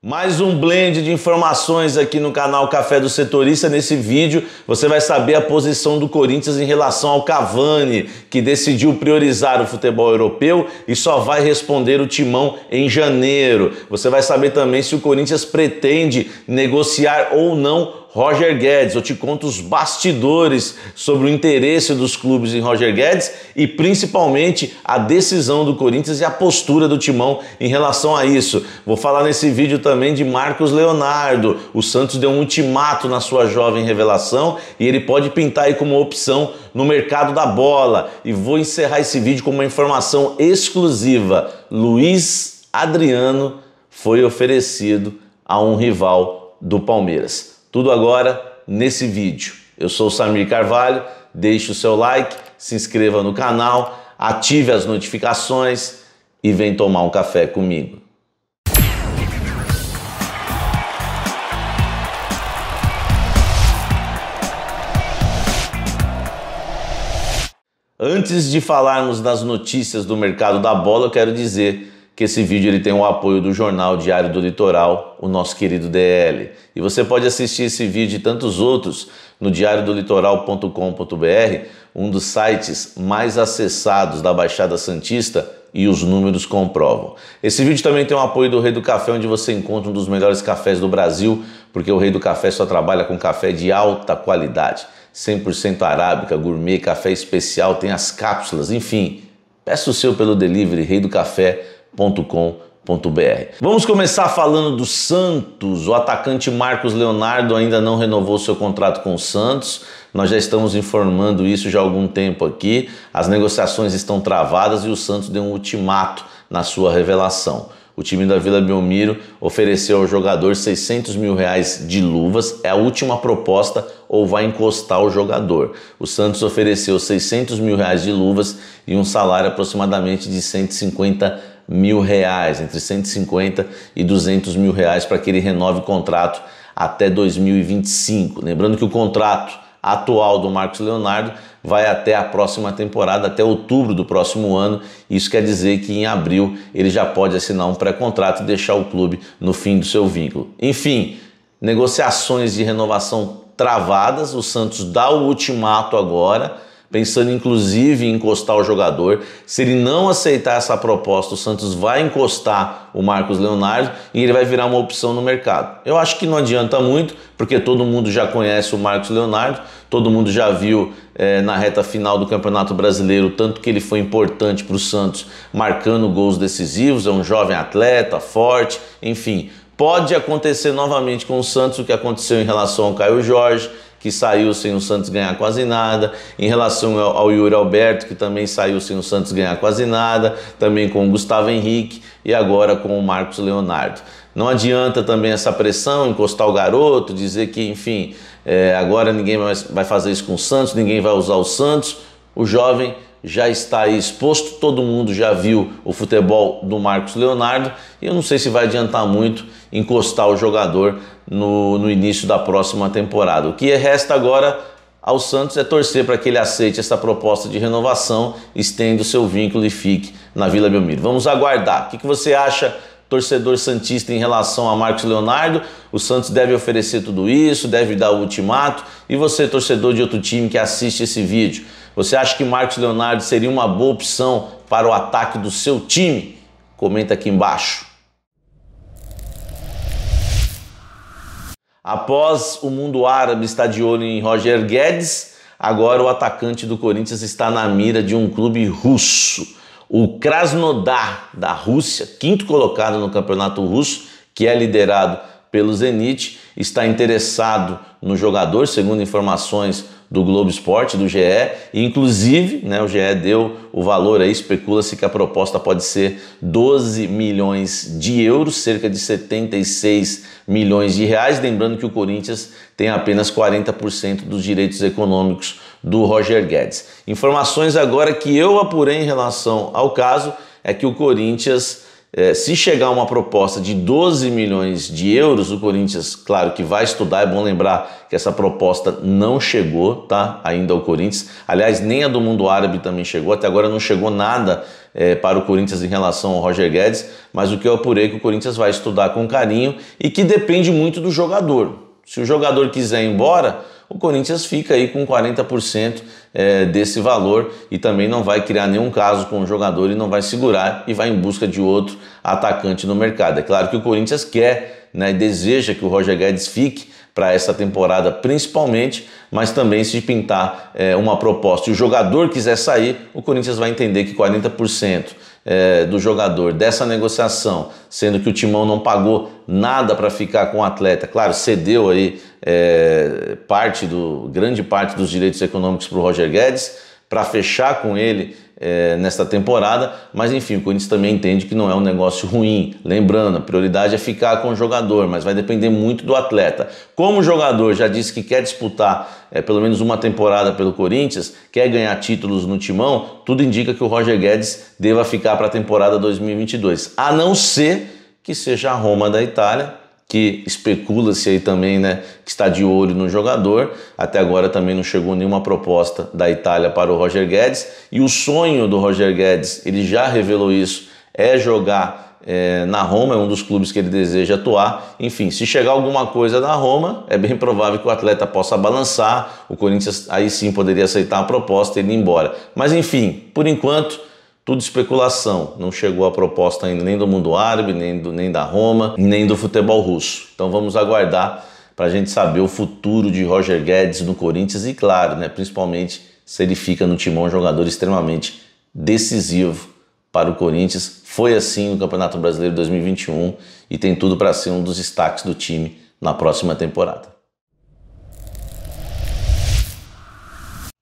Mais um blend de informações aqui no canal Café do Setorista. Nesse vídeo você vai saber a posição do Corinthians em relação ao Cavani, que decidiu priorizar o futebol europeu e só vai responder o timão em janeiro. Você vai saber também se o Corinthians pretende negociar ou não Roger Guedes. Eu te conto os bastidores sobre o interesse dos clubes em Roger Guedes e principalmente a decisão do Corinthians e a postura do Timão em relação a isso. Vou falar nesse vídeo também de Marcos Leonardo. O Santos deu um ultimato na sua jovem revelação e ele pode pintar aí como opção no mercado da bola. E vou encerrar esse vídeo com uma informação exclusiva. Luiz Adriano foi oferecido a um rival do Palmeiras. Tudo agora nesse vídeo. Eu sou o Samir Carvalho, deixe o seu like, se inscreva no canal, ative as notificações e vem tomar um café comigo. Antes de falarmos das notícias do mercado da bola, eu quero dizer que esse vídeo ele tem o apoio do Jornal Diário do Litoral, o nosso querido DL. E você pode assistir esse vídeo e tantos outros no diariodolitoral.com.br, um dos sites mais acessados da Baixada Santista e os números comprovam. Esse vídeo também tem o apoio do Rei do Café, onde você encontra um dos melhores cafés do Brasil, porque o Rei do Café só trabalha com café de alta qualidade, 100% arábica, gourmet, café especial, tem as cápsulas, enfim. Peça o seu pelo delivery Rei do Café www.santos.com.br. Vamos começar falando do Santos. O atacante Marcos Leonardo ainda não renovou seu contrato com o Santos. Nós já estamos informando isso já há algum tempo aqui. As negociações estão travadas e o Santos deu um ultimato na sua revelação. O time da Vila Belmiro ofereceu ao jogador 600 mil reais de luvas, é a última proposta ou vai encostar o jogador. O Santos ofereceu 600 mil reais de luvas e um salário aproximadamente de 150 mil reais, entre 150 e 200 mil reais para que ele renove o contrato até 2025. Lembrando que o contrato atual do Marcos Leonardo vai até a próxima temporada, até outubro do próximo ano. Isso quer dizer que em abril ele já pode assinar um pré-contrato e deixar o clube no fim do seu vínculo. Enfim, negociações de renovação travadas, o Santos dá o ultimato agora pensando inclusive em encostar o jogador. Se ele não aceitar essa proposta, o Santos vai encostar o Marcos Leonardo e ele vai virar uma opção no mercado. Eu acho que não adianta muito, porque todo mundo já conhece o Marcos Leonardo, todo mundo já viu é, na reta final do Campeonato Brasileiro tanto que ele foi importante para o Santos, marcando gols decisivos. É um jovem atleta, forte, enfim. Pode acontecer novamente com o Santos o que aconteceu em relação ao Caio Jorge, que saiu sem o Santos ganhar quase nada, em relação ao, Yuri Alberto, que também saiu sem o Santos ganhar quase nada, também com o Gustavo Henrique e agora com o Marcos Leonardo. Não adianta também essa pressão, encostar o garoto, dizer que, enfim, é, agora ninguém mais vai fazer isso com o Santos, ninguém vai usar o Santos. O jovem já está aí exposto, todo mundo já viu o futebol do Marcos Leonardo e eu não sei se vai adiantar muito encostar o jogador no, no início da próxima temporada. O que resta agora ao Santos é torcer para que ele aceite essa proposta de renovação, estenda o seu vínculo e fique na Vila Belmiro. Vamos aguardar. O que, que você acha torcedor santista em relação a Marcos Leonardo. O Santos deve oferecer tudo isso, deve dar o ultimato. E você, torcedor de outro time que assiste esse vídeo, você acha que Marcos Leonardo seria uma boa opção para o ataque do seu time? Comenta aqui embaixo. Após o mundo árabe estar de olho em Roger Guedes, agora o atacante do Corinthians está na mira de um clube russo. O Krasnodar da Rússia, quinto colocado no campeonato russo, que é liderado pelo Zenit, está interessado no jogador, segundo informações do Globo Esporte, do GE, e inclusive né, o GE deu o valor aí, especula-se que a proposta pode ser 12 milhões de euros, cerca de 76 milhões de reais, lembrando que o Corinthians tem apenas 40% dos direitos econômicos do Roger Guedes. Informações agora que eu apurei em relação ao caso é que o Corinthians é, se chegar uma proposta de 12 milhões de euros, o Corinthians, claro que vai estudar, é bom lembrar que essa proposta não chegou, tá? Ainda ao Corinthians. Aliás, nem a do mundo árabe também chegou, até agora não chegou nada é, para o Corinthians em relação ao Roger Guedes, mas o que eu apurei é que o Corinthians vai estudar com carinho e que depende muito do jogador. Se o jogador quiser ir embora, o Corinthians fica aí com 40% é, desse valor e também não vai criar nenhum caso com o jogador e não vai segurar e vai em busca de outro atacante no mercado. É claro que o Corinthians quer né, deseja que o Roger Guedes fique, para essa temporada, principalmente, mas também se pintar é, uma proposta e o jogador quiser sair, o Corinthians vai entender que 40% é, do jogador dessa negociação, sendo que o Timão não pagou nada para ficar com o atleta, claro, cedeu aí é, parte do grande parte dos direitos econômicos para o Roger Guedes para fechar com ele é, nesta temporada, mas enfim, o Corinthians também entende que não é um negócio ruim. Lembrando, a prioridade é ficar com o jogador, mas vai depender muito do atleta. Como o jogador já disse que quer disputar é, pelo menos uma temporada pelo Corinthians, quer ganhar títulos no timão, tudo indica que o Roger Guedes deva ficar para a temporada 2022, a não ser que seja a Roma da Itália que especula-se aí também, né, que está de olho no jogador. Até agora também não chegou nenhuma proposta da Itália para o Roger Guedes. E o sonho do Roger Guedes, ele já revelou isso, é jogar é, na Roma, é um dos clubes que ele deseja atuar. Enfim, se chegar alguma coisa da Roma, é bem provável que o atleta possa balançar. O Corinthians aí sim poderia aceitar a proposta e ir embora. Mas enfim, por enquanto tudo especulação. Não chegou a proposta ainda nem do mundo árabe, nem, do, nem da Roma, nem do futebol russo. Então vamos aguardar para a gente saber o futuro de Roger Guedes no Corinthians e, claro, né, principalmente se ele fica no timão um jogador extremamente decisivo para o Corinthians. Foi assim no Campeonato Brasileiro 2021 e tem tudo para ser um dos destaques do time na próxima temporada.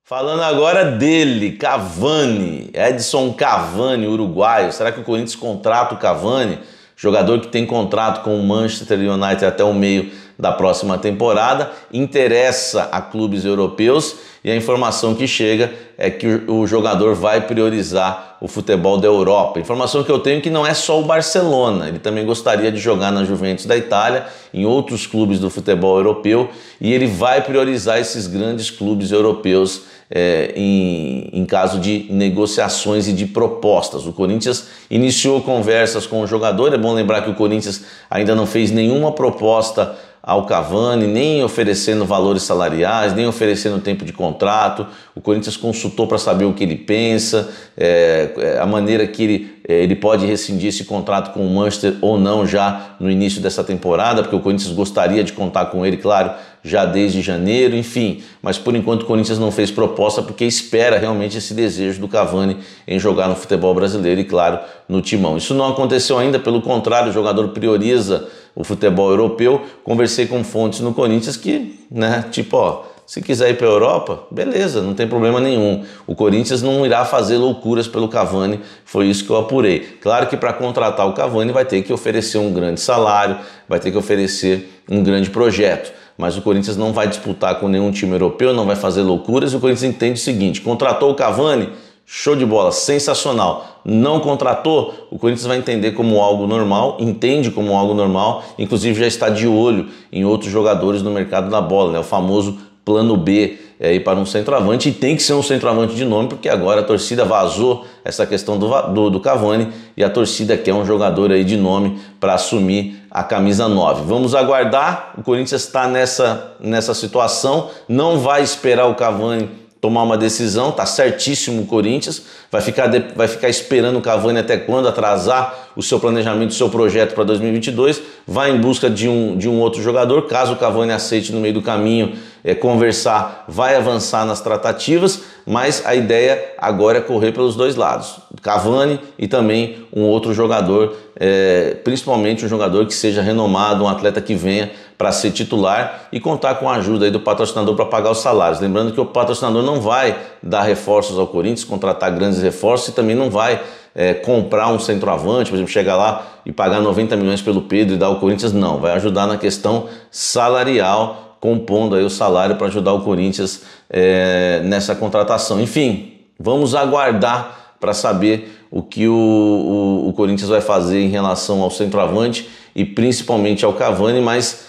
Falando agora dele, Cavani, Edson Cavani, uruguaio. Será que o Corinthians contrata o Cavani, jogador que tem contrato com o Manchester United até o meio da próxima temporada, interessa a clubes europeus e a informação que chega é que o jogador vai priorizar o futebol da Europa. Informação que eu tenho é que não é só o Barcelona, ele também gostaria de jogar na Juventus da Itália, em outros clubes do futebol europeu e ele vai priorizar esses grandes clubes europeus é, em, em caso de negociações e de propostas. O Corinthians iniciou conversas com o jogador, é bom lembrar que o Corinthians ainda não fez nenhuma proposta ao Cavani, nem oferecendo valores salariais, nem oferecendo tempo de contrato. O Corinthians consultou para saber o que ele pensa, é, é a maneira que ele, é, ele pode rescindir esse contrato com o Manchester ou não já no início dessa temporada, porque o Corinthians gostaria de contar com ele, claro, já desde janeiro, enfim. Mas por enquanto o Corinthians não fez proposta porque espera realmente esse desejo do Cavani em jogar no futebol brasileiro e, claro, no timão. Isso não aconteceu ainda, pelo contrário, o jogador prioriza o futebol europeu. Conversei com fontes no Corinthians que, né, tipo, ó. Se quiser ir para a Europa, beleza, não tem problema nenhum. O Corinthians não irá fazer loucuras pelo Cavani, foi isso que eu apurei. Claro que para contratar o Cavani vai ter que oferecer um grande salário, vai ter que oferecer um grande projeto mas o Corinthians não vai disputar com nenhum time europeu, não vai fazer loucuras. E o Corinthians entende o seguinte: contratou o Cavani, show de bola, sensacional. Não contratou, o Corinthians vai entender como algo normal, entende como algo normal, inclusive já está de olho em outros jogadores no mercado da bola, né? o famoso plano B é ir para um centroavante, e tem que ser um centroavante de nome, porque agora a torcida vazou essa questão do, do, do Cavani e a torcida quer um jogador aí de nome para assumir a camisa 9. Vamos aguardar. O Corinthians está nessa, nessa situação, não vai esperar o Cavani tomar uma decisão, tá certíssimo o Corinthians, vai ficar, vai ficar esperando o Cavani até quando atrasar o seu planejamento, o seu projeto para 2022, vai em busca de um, de um outro jogador. Caso o Cavani aceite no meio do caminho é, conversar, vai avançar nas tratativas, mas a ideia agora é correr pelos dois lados: Cavani e também um outro jogador, é, principalmente um jogador que seja renomado, um atleta que venha para ser titular e contar com a ajuda do patrocinador para pagar os salários. Lembrando que o patrocinador não vai dar reforços ao Corinthians, contratar grandes reforços e também não vai é, comprar um centroavante, por exemplo, chegar lá e pagar 90 milhões pelo Pedro e dar ao Corinthians, não. Vai ajudar na questão salarial, compondo aí o salário para ajudar o Corinthians é, nessa contratação. Enfim, vamos aguardar para saber o que o, o, o Corinthians vai fazer em relação ao centroavante e principalmente ao Cavani, mas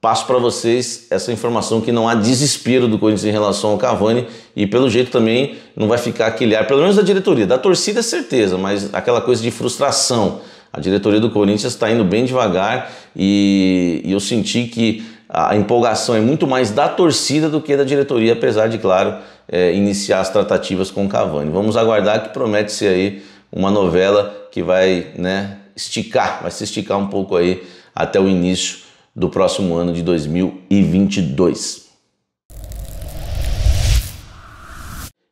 passo para vocês essa informação que não há desespero do Corinthians em relação ao Cavani e pelo jeito também não vai ficar aquele ar, pelo menos da diretoria, da torcida é certeza, mas aquela coisa de frustração. A diretoria do Corinthians está indo bem devagar e, e eu senti que a empolgação é muito mais da torcida do que da diretoria, apesar de, claro, é, iniciar as tratativas com o Cavani. Vamos aguardar que promete ser aí uma novela que vai né, esticar, vai se esticar um pouco aí até o início do próximo ano de 2022.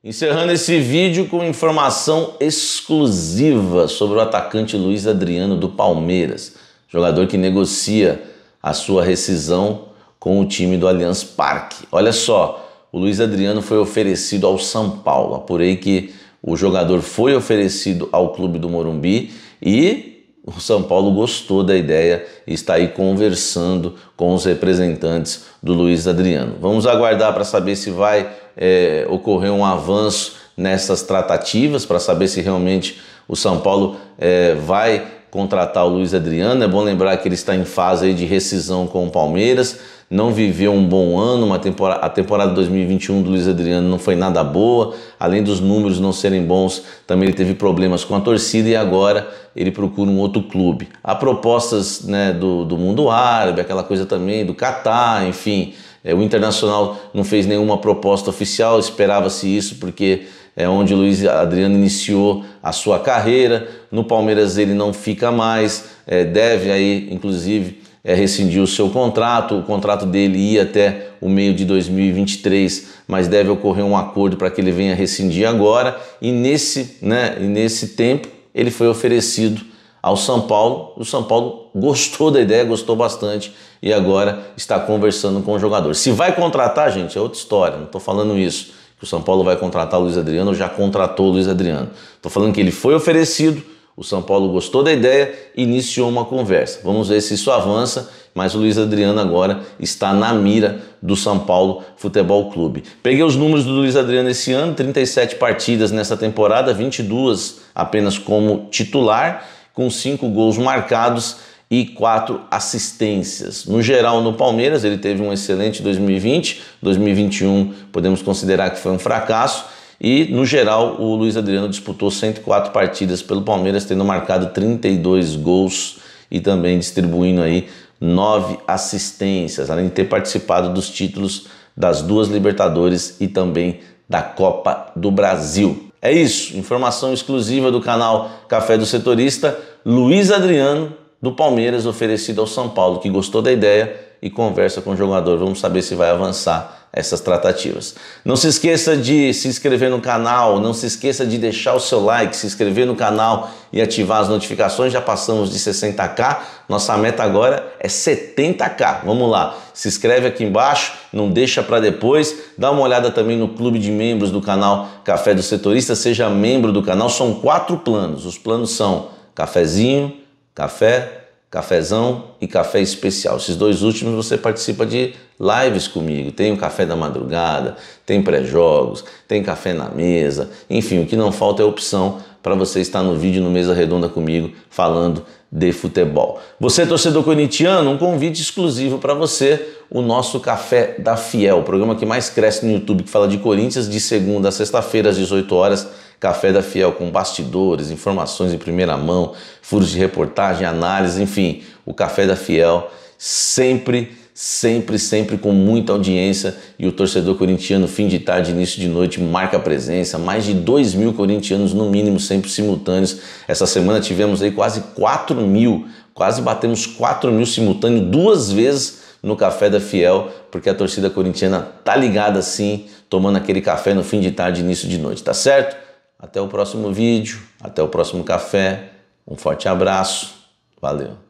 Encerrando esse vídeo com informação exclusiva sobre o atacante Luiz Adriano do Palmeiras, jogador que negocia a sua rescisão com o time do Allianz Parque. Olha só, o Luiz Adriano foi oferecido ao São Paulo, apurei que o jogador foi oferecido ao clube do Morumbi e o São Paulo gostou da ideia e está aí conversando com os representantes do Luiz Adriano. Vamos aguardar para saber se vai é, ocorrer um avanço nessas tratativas, para saber se realmente o São Paulo é, vai contratar o Luiz Adriano. É bom lembrar que ele está em fase de rescisão com o Palmeiras, não viveu um bom ano, uma temporada, a temporada 2021 do Luiz Adriano não foi nada boa, além dos números não serem bons, também ele teve problemas com a torcida e agora ele procura um outro clube. Há propostas né, do, do mundo árabe, aquela coisa também do Catar, enfim. É, o Internacional não fez nenhuma proposta oficial, esperava-se isso porque é onde o Luiz Adriano iniciou a sua carreira. No Palmeiras ele não fica mais, é, deve aí, inclusive, é, rescindir o seu contrato. O contrato dele ia até o meio de 2023, mas deve ocorrer um acordo para que ele venha rescindir agora. E nesse, né, e nesse tempo ele foi oferecido ao São Paulo. O São Paulo gostou da ideia, gostou bastante e agora está conversando com o jogador. Se vai contratar, gente, é outra história, não estou falando isso o São Paulo vai contratar o Luiz Adriano, ou já contratou o Luiz Adriano. Estou falando que ele foi oferecido, o São Paulo gostou da ideia, e iniciou uma conversa. Vamos ver se isso avança, mas o Luiz Adriano agora está na mira do São Paulo Futebol Clube. Peguei os números do Luiz Adriano esse ano, 37 partidas nessa temporada, 22 apenas como titular, com 5 gols marcados e quatro assistências. No geral, no Palmeiras, ele teve um excelente 2020, 2021 podemos considerar que foi um fracasso. E no geral, o Luiz Adriano disputou 104 partidas pelo Palmeiras, tendo marcado 32 gols e também distribuindo aí nove assistências, além de ter participado dos títulos das duas Libertadores e também da Copa do Brasil. É isso, informação exclusiva do canal Café do Setorista. Luiz Adriano do Palmeiras oferecido ao São Paulo, que gostou da ideia e conversa com o jogador. Vamos saber se vai avançar essas tratativas. Não se esqueça de se inscrever no canal, não se esqueça de deixar o seu like, se inscrever no canal e ativar as notificações. Já passamos de 60k, nossa meta agora é 70k. Vamos lá. Se inscreve aqui embaixo, não deixa para depois. Dá uma olhada também no clube de membros do canal Café do Setorista, seja membro do canal. São quatro planos. Os planos são cafezinho, Café, cafezão e café especial. Esses dois últimos você participa de lives comigo. Tem o café da madrugada, tem pré-jogos, tem café na mesa. Enfim, o que não falta é opção para você estar no vídeo no Mesa Redonda comigo falando de futebol. Você, torcedor corintiano, um convite exclusivo para você, o nosso Café da Fiel, o programa que mais cresce no YouTube, que fala de Corinthians, de segunda a sexta-feira, às 18 horas Café da Fiel com bastidores, informações em primeira mão, furos de reportagem, análise, enfim, o Café da Fiel sempre sempre, sempre com muita audiência e o torcedor corintiano, fim de tarde, início de noite, marca presença. Mais de 2 mil corintianos, no mínimo, sempre simultâneos. Essa semana tivemos aí quase 4 mil, quase batemos 4 mil simultâneos duas vezes no Café da Fiel, porque a torcida corintiana tá ligada assim, tomando aquele café no fim de tarde, início de noite, tá certo? Até o próximo vídeo, até o próximo café. Um forte abraço. Valeu.